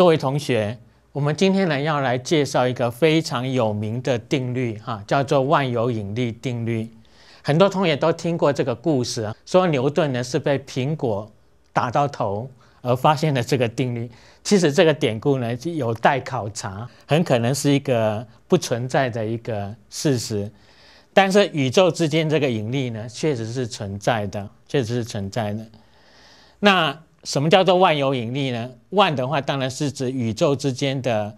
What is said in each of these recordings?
各位同学，我们今天呢要来介绍一个非常有名的定律，哈，叫做万有引力定律。很多同学都听过这个故事，说牛顿呢是被苹果打到头而发现了这个定律。其实这个典故呢有待考察，很可能是一个不存在的一个事实。但是宇宙之间这个引力呢确实是存在的，确实是存在的。那。什么叫做万有引力呢？万的话当然是指宇宙之间的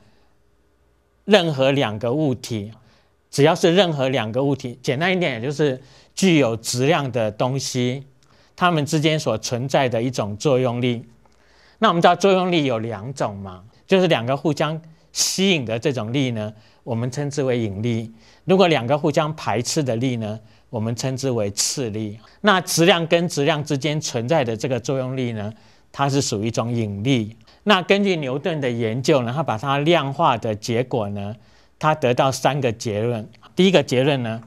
任何两个物体，只要是任何两个物体，简单一点也就是具有质量的东西，它们之间所存在的一种作用力。那我们知道作用力有两种嘛，就是两个互相吸引的这种力呢，我们称之为引力；如果两个互相排斥的力呢，我们称之为斥力。那质量跟质量之间存在的这个作用力呢？它是属于一种引力。那根据牛顿的研究，呢，他把它量化的结果呢，他得到三个结论。第一个结论呢，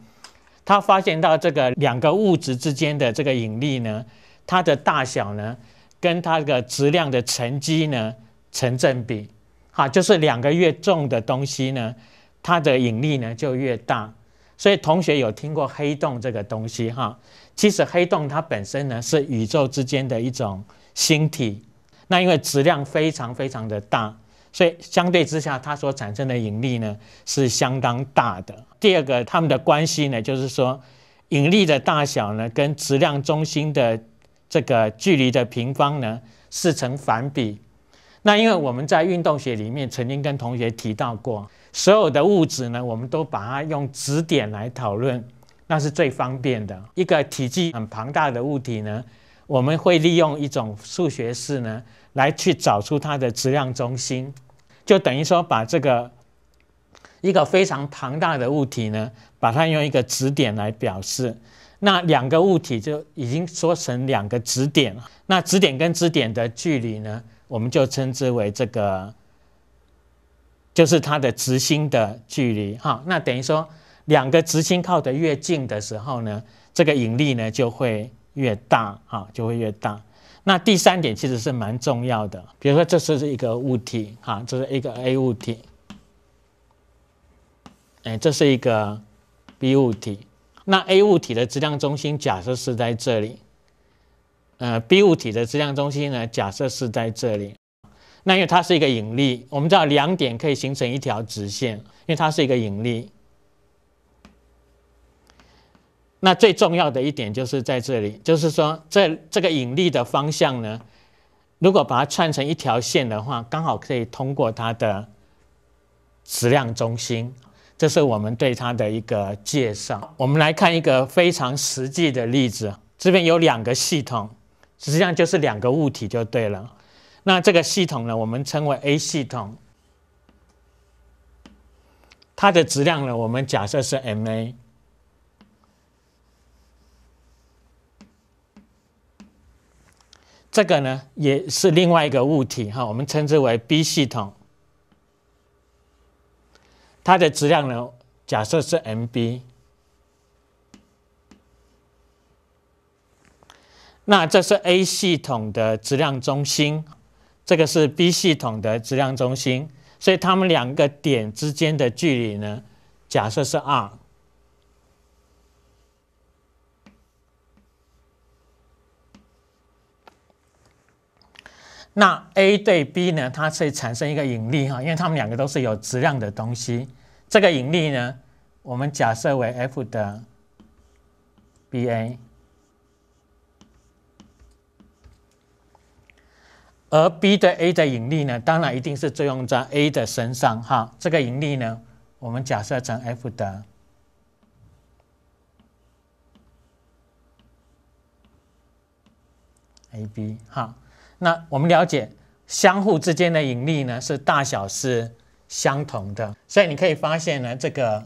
他发现到这个两个物质之间的这个引力呢，它的大小呢，跟它的质量的乘积呢成正比。哈，就是两个越重的东西呢，它的引力呢就越大。所以同学有听过黑洞这个东西哈？其实黑洞它本身呢是宇宙之间的一种。星体，那因为质量非常非常的大，所以相对之下，它所产生的引力呢是相当大的。第二个，它们的关系呢，就是说，引力的大小呢，跟质量中心的这个距离的平方呢是成反比。那因为我们在运动学里面曾经跟同学提到过，所有的物质呢，我们都把它用质点来讨论，那是最方便的。一个体积很庞大的物体呢。我们会利用一种数学式呢，来去找出它的质量中心，就等于说把这个一个非常庞大的物体呢，把它用一个指点来表示。那两个物体就已经说成两个指点，那指点跟指点的距离呢，我们就称之为这个，就是它的直心的距离。哈，那等于说两个直心靠得越近的时候呢，这个引力呢就会。越大啊，就会越大。那第三点其实是蛮重要的。比如说，这是一个物体啊，这是一个 A 物体，哎，这是一个 B 物体。那 A 物体的质量中心假设是在这里，呃，B 物体的质量中心呢，假设是在这里。那因为它是一个引力，我们知道两点可以形成一条直线，因为它是一个引力。那最重要的一点就是在这里，就是说，这这个引力的方向呢，如果把它串成一条线的话，刚好可以通过它的质量中心。这是我们对它的一个介绍。我们来看一个非常实际的例子，这边有两个系统，实际上就是两个物体就对了。那这个系统呢，我们称为 A 系统，它的质量呢，我们假设是 m_a。这个呢也是另外一个物体哈，我们称之为 B 系统，它的质量呢假设是 mB，那这是 A 系统的质量中心，这个是 B 系统的质量中心，所以它们两个点之间的距离呢假设是 r。那 A 对 B 呢？它会产生一个引力哈，因为它们两个都是有质量的东西。这个引力呢，我们假设为 F 的 BA。而 B 对 A 的引力呢，当然一定是作用在 A 的身上哈。这个引力呢，我们假设成 F 的 AB 哈。那我们了解，相互之间的引力呢是大小是相同的，所以你可以发现呢，这个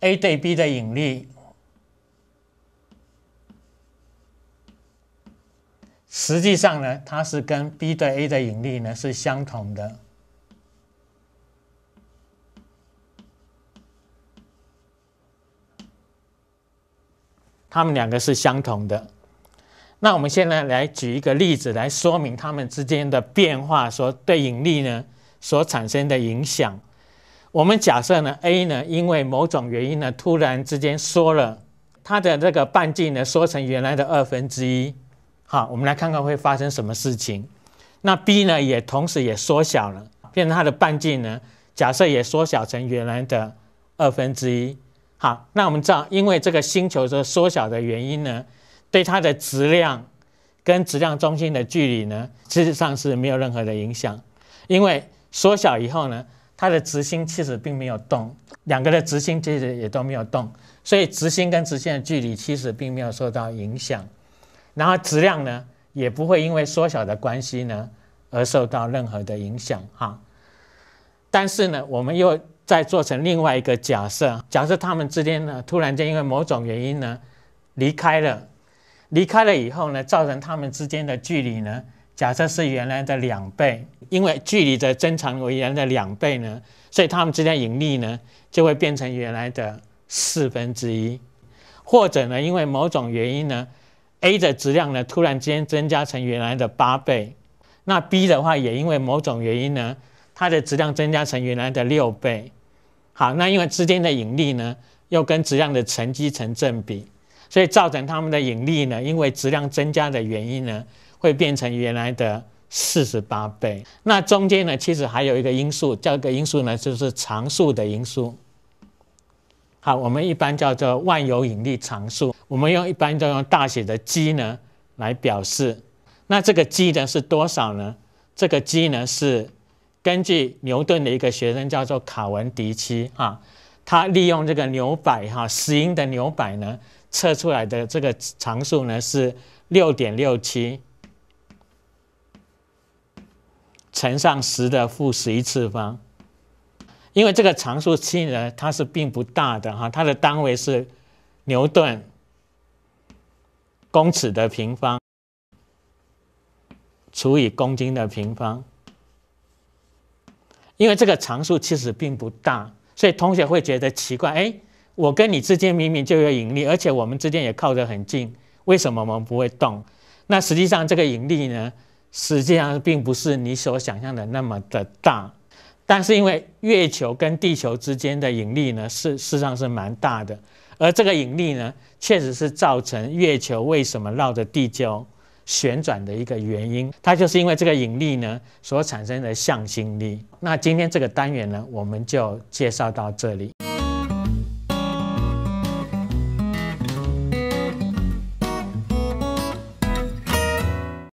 A 对 B 的引力，实际上呢，它是跟 B 对 A 的引力呢是相同的，它们两个是相同的。那我们现在来举一个例子来说明它们之间的变化，所对引力呢所产生的影响。我们假设呢，A 呢因为某种原因呢，突然之间缩了，它的这个半径呢缩成原来的二分之一。好，我们来看看会发生什么事情。那 B 呢也同时也缩小了，变成它的半径呢，假设也缩小成原来的二分之一。好，那我们知道因为这个星球的缩小的原因呢。对它的质量跟质量中心的距离呢，事实上是没有任何的影响，因为缩小以后呢，它的直心其实并没有动，两个的直心其实也都没有动，所以直心跟直线的距离其实并没有受到影响，然后质量呢也不会因为缩小的关系呢而受到任何的影响哈。但是呢，我们又再做成另外一个假设，假设他们之间呢突然间因为某种原因呢离开了。离开了以后呢，造成它们之间的距离呢，假设是原来的两倍，因为距离的增长为原来的两倍呢，所以它们之间引力呢就会变成原来的四分之一。或者呢，因为某种原因呢，A 的质量呢突然间增加成原来的八倍，那 B 的话也因为某种原因呢，它的质量增加成原来的六倍。好，那因为之间的引力呢，又跟质量的乘积成正比。所以造成它们的引力呢，因为质量增加的原因呢，会变成原来的四十八倍。那中间呢，其实还有一个因素，这个因素呢就是常数的因素。好，我们一般叫做万有引力常数，我们用一般都用大写的 G 呢来表示。那这个 G 呢是多少呢？这个 G 呢是根据牛顿的一个学生叫做卡文迪奇啊，他利用这个扭摆哈，石英的扭摆呢。测出来的这个常数呢是六点六七乘上十的负十一次方，因为这个常数七呢，它是并不大的哈，它的单位是牛顿公尺的平方除以公斤的平方，因为这个常数其实并不大，所以同学会觉得奇怪哎。我跟你之间明明就有引力，而且我们之间也靠得很近，为什么我们不会动？那实际上这个引力呢，实际上并不是你所想象的那么的大。但是因为月球跟地球之间的引力呢，是事实上是蛮大的，而这个引力呢，确实是造成月球为什么绕着地球旋转的一个原因。它就是因为这个引力呢所产生的向心力。那今天这个单元呢，我们就介绍到这里。